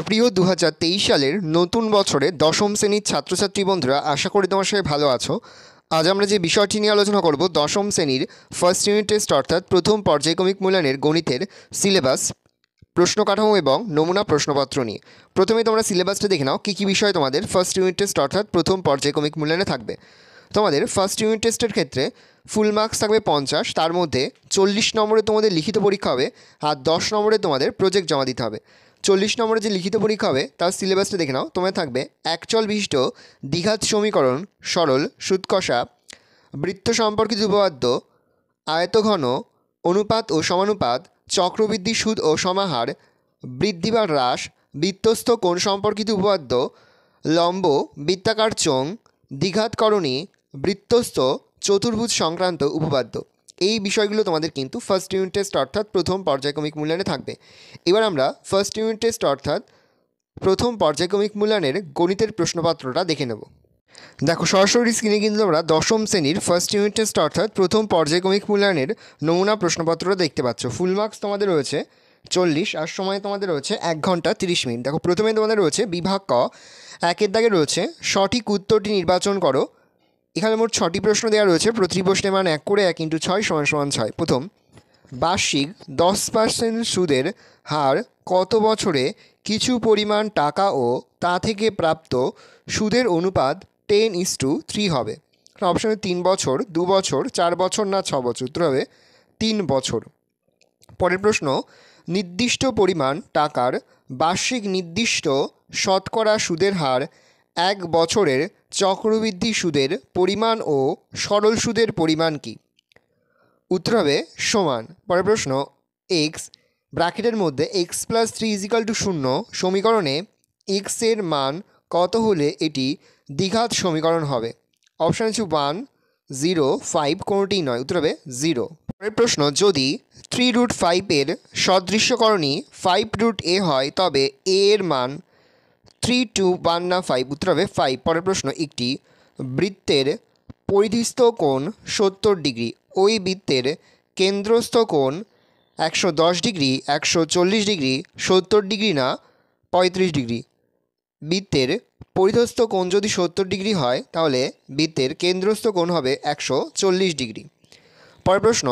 আমার প্রিয় দু সালের নতুন বছরে দশম শ্রেণীর ছাত্রছাত্রী বন্ধুরা আশা করি তোমার সাথে ভালো আছো আজ আমরা যে বিষয়টি নিয়ে আলোচনা করব দশম শ্রেণীর ফার্স্ট ইউনিট টেস্ট অর্থাৎ প্রথম পর্যায়ক্রমিক মূল্যায়নের গণিতের সিলেবাস প্রশ্ন কাঠামো এবং নমুনা প্রশ্নপত্র নিয়ে প্রথমে তোমরা সিলেবাসটা দেখে নাও কী কী বিষয় তোমাদের ফার্স্ট ইউনিট টেস্ট অর্থাৎ প্রথম পর্যায়ক্রমিক মূল্যায়নে থাকবে তোমাদের ফার্স্ট ইউনিট টেস্টের ক্ষেত্রে ফুল মার্কস থাকবে পঞ্চাশ তার মধ্যে চল্লিশ নম্বরে তোমাদের লিখিত পরীক্ষা হবে আর দশ নম্বরে তোমাদের প্রজেক্ট জমা দিতে হবে চল্লিশ নম্বরে যে লিখিত পরীক্ষা হবে তার সিলেবাসটা দেখে নাও তোমার থাকবে একচল বিশিষ্ট দ্বিঘাত সমীকরণ সরল সুৎকষা বৃত্ত সম্পর্কিত উপপাদ্য আয়তঘন অনুপাত ও সমানুপাত চক্রবৃদ্ধি সুদ ও সমাহার বৃদ্ধি বা হ্রাস বৃত্তস্থ কোণ সম্পর্কিত উপপাদ্য লম্ব বৃত্তাকার চোং দ্বিঘাতকরণী বৃত্তস্থ চতুর্ভুজ সংক্রান্ত উপপাদ্য এই বিষয়গুলো তোমাদের কিন্তু ফার্স্ট ইউনিট টেস্ট অর্থাৎ প্রথম পর্যায়ক্রমিক মূল্যায়নে থাকবে এবার আমরা ফার্স্ট ইউনিট টেস্ট অর্থাৎ প্রথম পর্যায়ক্রমিক মূল্যায়নের গণিতের প্রশ্নপত্রটা দেখে নেব দেখো সরাসরি স্ক্রিনে কিন্তু আমরা দশম শ্রেণীর ফার্স্ট ইউনিট টেস্ট অর্থাৎ প্রথম পর্যায়ক্রমিক মূল্যায়নের নমুনা প্রশ্নপত্রটা দেখতে পাচ্ছ ফুল মার্কস তোমাদের রয়েছে চল্লিশ আর সময় তোমাদের রয়েছে এক ঘন্টা তিরিশ মিনিট দেখো প্রথমে তোমাদের রয়েছে বিভাগ ক একের দাগে রয়েছে সঠিক উত্তরটি নির্বাচন করো এখানে মোট ছটি প্রশ্ন দেওয়া রয়েছে প্রতিটি প্রশ্নের মান এক করে এক ইন্টু ছয় সমান সমান ছয় প্রথম বার্ষিক দশ পার্সেন্ট সুদের হার কত বছরে কিছু পরিমাণ টাকা ও তা থেকে প্রাপ্ত সুদের অনুপাত টেন ইস টু থ্রি হবে অপশানে তিন বছর দু বছর চার বছর না ছ বছর উত্তর হবে তিন বছর পরের প্রশ্ন নির্দিষ্ট পরিমাণ টাকার বার্ষিক নির্দিষ্ট শতকরা সুদের হার এক বছরের চক্রবৃদ্ধি সুদের পরিমাণ ও সরল সুদের পরিমাণ কি উত্তর হবে সমান পরের প্রশ্ন এক্স ব্র্যাকেটের মধ্যে X plus three equal to শূন্য সমীকরণে এক্সের মান কত হলে এটি দ্বিঘাত সমীকরণ হবে অপশান আছে ওয়ান জিরো ফাইভ কোনোটি নয় উত্তর হবে জিরো পরের প্রশ্ন যদি থ্রি রুট ফাইভের সদৃশ্যকরণী ফাইভ রুট এ হয় তবে এ এর মান থ্রি টু ওয়ান না ফাইভ উত্তর হবে ফাইভ পরের প্রশ্ন একটি বৃত্তের পরিধিস্থ কোণ সত্তর ডিগ্রি ওই বৃত্তের কেন্দ্রস্থ কোণ একশো দশ ডিগ্রি একশো চল্লিশ ডিগ্রি সত্তর ডিগ্রি না পঁয়ত্রিশ ডিগ্রি বৃত্তের পরিধস্থ কোণ যদি সত্তর ডিগ্রি হয় তাহলে বৃত্তের কেন্দ্রস্থ কোণ হবে একশো চল্লিশ ডিগ্রি পরের প্রশ্ন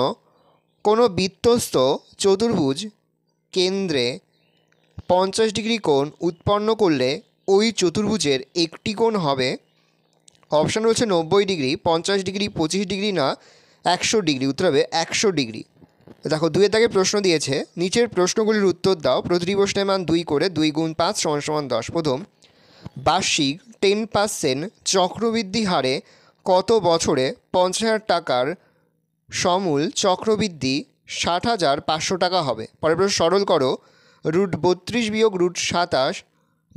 কোনো বৃত্তস্থ চতুর্ভুজ কেন্দ্রে পঞ্চাশ ডিগ্রি কোণ উৎপন্ন করলে ওই চতুর্ভুজের একটি কোণ হবে অপশান রয়েছে নব্বই ডিগ্রি পঞ্চাশ ডিগ্রি পঁচিশ ডিগ্রি না একশো ডিগ্রি উত্তর হবে একশো ডিগ্রি দেখো দুয়ের তাকে প্রশ্ন দিয়েছে নিচের প্রশ্নগুলির উত্তর দাও প্রতিটি প্রশ্নের মান দুই করে দুই গুণ পাঁচ সমান সমান দশ প্রথম বার্ষিক টেন পার্সেন্ট চক্রবৃদ্ধি হারে কত বছরে পঞ্চাশ হাজার টাকার সমূল চক্রবৃদ্ধি ষাট হাজার পাঁচশো টাকা হবে পরের প্রশ্ন সরল করো রুট বত্রিশ বিয়োগ রুট সাতাশ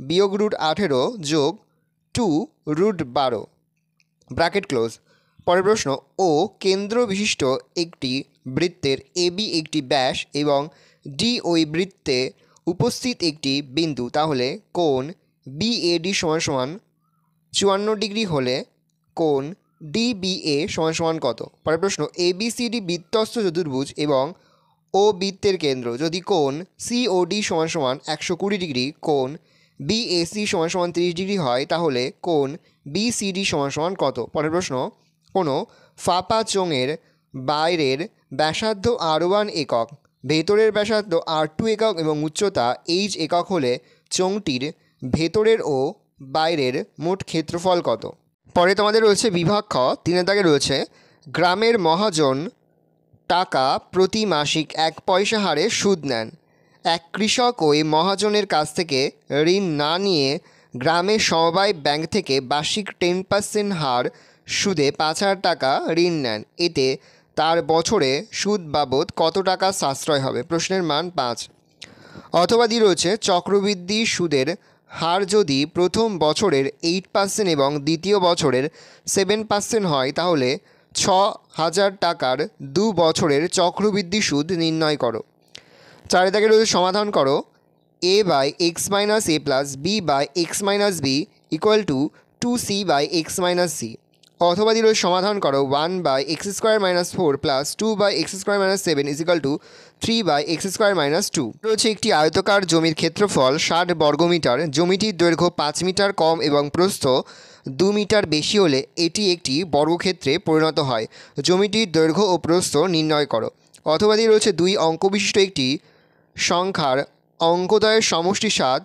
বিয়োগ রুট আঠেরো যোগ টু রুট বারো ব্র্যাকেট ক্লোজ পরের প্রশ্ন ও কেন্দ্র বিশিষ্ট একটি বৃত্তের এ বি একটি ব্যাস এবং ডি ওই বৃত্তে উপস্থিত একটি বিন্দু তাহলে এ বিএডি সমান সমান চুয়ান্ন ডিগ্রি হলে বি ডিবিএ সমান সমান কত পরের প্রশ্ন এ বি সি ডি বৃত্তস্থ চতুর্ভুজ এবং ও বৃত্তের কেন্দ্র যদি কোণ সিওডি সমান সমান একশো কুড়ি ডিগ্রি কোণ বিএসি সমান সমান তিরিশ ডিগ্রি হয় তাহলে কোণ বিসিডি সমান সমান কত পরের প্রশ্ন কোনো ফাপা চোঙের বাইরের ব্যাসার্ধ আর ওয়ান একক ভেতরের ব্যাসার্ধ আর টু একক এবং উচ্চতা এইচ একক হলে চোঙটির ভেতরের ও বাইরের মোট ক্ষেত্রফল কত পরে তোমাদের রয়েছে বিভাগ খ তিনের দাগে রয়েছে গ্রামের মহাজন টাকা প্রতি মাসিক এক পয়সা হারে সুদ নেন এক কৃষক ওই মহাজনের কাছ থেকে ঋণ না নিয়ে গ্রামে সমবায় ব্যাংক থেকে বার্ষিক টেন পার্সেন্ট হার সুদে পাঁচ হাজার টাকা ঋণ নেন এতে তার বছরে সুদ বাবদ কত টাকা সাশ্রয় হবে প্রশ্নের মান পাঁচ অথবা দি রয়েছে চক্রবৃদ্ধি সুদের হার যদি প্রথম বছরের এইট পার্সেন্ট এবং দ্বিতীয় বছরের সেভেন পার্সেন্ট হয় তাহলে ছ হাজার টাকার দু বছরের চক্রবৃদ্ধি সুদ নির্ণয় করো চারি দাগের রয়েছে সমাধান করো A by X minus A plus B by X minus B equal to two C by X minus C অথবা দিল সমাধান করো one by X square minus four plus two by X square minus seven equal to three by X square minus two রয়েছে একটি আয়তকার জমির ক্ষেত্রফল ষাট বর্গমিটার জমিটির দৈর্ঘ্য পাঁচ মিটার কম এবং প্রস্থ দু মিটার বেশি হলে এটি একটি বর্গক্ষেত্রে পরিণত হয় জমিটির দৈর্ঘ্য ও প্রস্থ নির্ণয় করো অথবা দিয়ে রয়েছে দুই অঙ্ক বিশিষ্ট একটি সংখ্যার অঙ্কদয়ের সমষ্টি সাত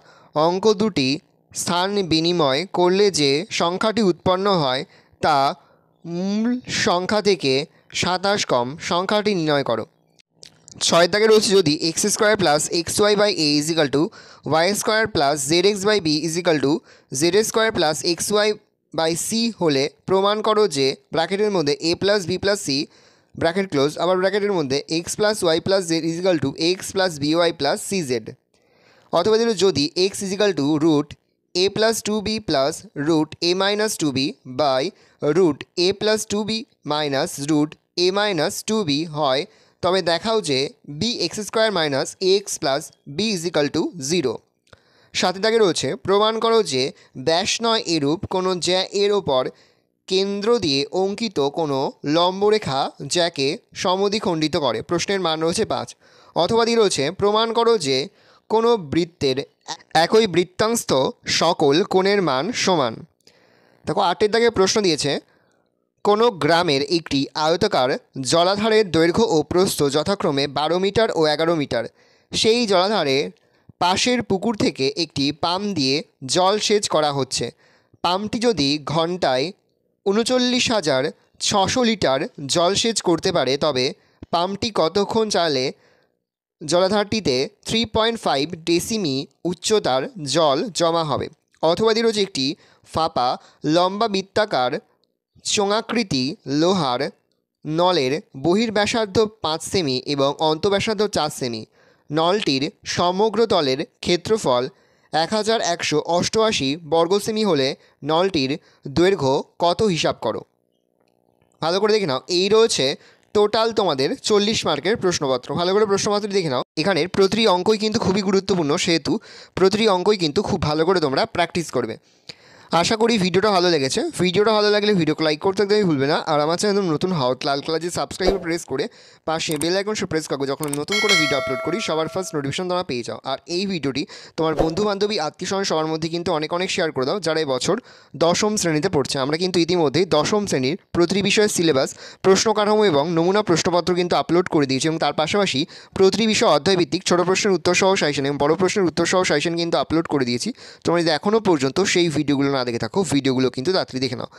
অঙ্ক দুটি স্থান বিনিময় করলে যে সংখ্যাটি উৎপন্ন হয় তা মূল সংখ্যা থেকে সাতাশ কম সংখ্যাটি নির্ণয় করো ছয় দাগে রয়েছে যদি X square plus X Y by A equal to Y square plus Z X by B equal to Z square plus X Y by C হলে প্রমাণ করো যে ব্র্যাকেটের মধ্যে A plus B plus C bracket close আবার ব্র্যাকেটের মধ্যে X plus Y plus Z equal to X plus B Y plus C Z অথবা যদি X equal to root A plus two B plus root A minus two B by root A plus two B minus root A minus two B হয় তবে দেখাও যে B X square minus A X plus B equal to zero সাথে তাকে রয়েছে প্রমাণ করো যে ব্যাস নয় এরূপ কোনো জ্যা এর ওপর কেন্দ্র দিয়ে অঙ্কিত কোনো লম্বরেখা জ্যাকে খণ্ডিত করে প্রশ্নের মান রয়েছে পাঁচ অথবা দিয়ে রয়েছে প্রমাণ করো যে কোনো বৃত্তের একই বৃত্তাংস্থ সকল কোণের মান সমান দেখো আটের দাগে প্রশ্ন দিয়েছে কোনো গ্রামের একটি আয়তাকার জলাধারের দৈর্ঘ্য ও প্রস্থ যথাক্রমে বারো মিটার ও এগারো মিটার সেই জলাধারে পাশের পুকুর থেকে একটি পাম্প দিয়ে জল সেচ করা হচ্ছে পাম্পটি যদি ঘন্টায় উনচল্লিশ হাজার ছশো লিটার জলসেচ করতে পারে তবে পাম্পটি কতক্ষণ চালে জলাধারটিতে থ্রি পয়েন্ট ফাইভ ডেসিমি উচ্চতার জল জমা হবে অথবা রয়েছে একটি ফাঁপা লম্বা বৃত্তাকার চোঙাকৃতি লোহার নলের বহির্ব্যাসার্ধ পাঁচ সেমি এবং অন্তব্যাসার্ধ চার সেমি নলটির সমগ্র তলের ক্ষেত্রফল এক হাজার একশো অষ্টআশি বর্গসেমি হলে নলটির দৈর্ঘ্য কত হিসাব করো ভালো করে দেখে নাও এই রয়েছে টোটাল তোমাদের চল্লিশ মার্কের প্রশ্নপত্র ভালো করে প্রশ্নপত্র দেখে নাও এখানে প্রতিটি অঙ্কই কিন্তু খুবই গুরুত্বপূর্ণ সেহেতু প্রতিটি অঙ্কই কিন্তু খুব ভালো করে তোমরা প্র্যাকটিস করবে আশা করি ভিডিওটা ভালো লেগেছে ভিডিওটা ভালো লাগলে ভিডিওকে লাইক করতে একদমই ভুলবে না আর আমার চ্যানেল নতুন হাউথ লাল কালার যে সাবস্ক্রাইব প্রেস করে পাশে বেল আইকন সে প্রেস করো যখন নতুন করে ভিডিও আপলোড করি সবার ফার্স্ট নোটিফিকেশন তোমরা পেয়ে যাও আর এই ভিডিওটি তোমার বন্ধু বান্ধবী আত্মীয় সবার মধ্যে কিন্তু অনেক অনেক শেয়ার করে দাও যারা এই বছর দশম শ্রেণীতে পড়ছে আমরা কিন্তু ইতিমধ্যেই দশম শ্রেণীর প্রতিটি বিষয়ের সিলেবাস প্রশ্ন কাঠামো এবং নমুনা প্রশ্নপত্র কিন্তু আপলোড করে দিয়েছি এবং তার পাশাপাশি প্রতিটি বিষয় অধ্যায়ভিত্তিক ছোটো প্রশ্নের উত্তর সহ সাইশন এবং বড় প্রশ্নের উত্তর সহ সাইশন কিন্তু আপলোড করে দিয়েছি তোমরা যদি এখনও পর্যন্ত সেই ভিডিওগুলো না দেখে থাকো ভিডিওগুলো কিন্তু তাড়াতাড়ি দেখে নাও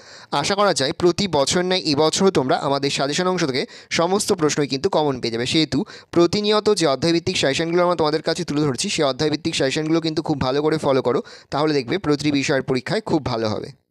আশা করা যায় প্রতি বছর নয় এবছরও তোমরা আমাদের সাজেশন অংশ থেকে সমস্ত প্রশ্নই কিন্তু কমন পেয়ে যাবে সেহেতু প্রতিনিয়ত যে অধ্যায়ভিত্তিক সাজেশনগুলো আমরা তোমাদের কাছে তুলে ধরছি সেই অধ্যায়ভিত্তিক সাজেশনগুলো কিন্তু খুব ভালো করে ফলো করো তাহলে দেখবে প্রতিটি বিষয়ের পরীক্ষায় খুব ভালো হবে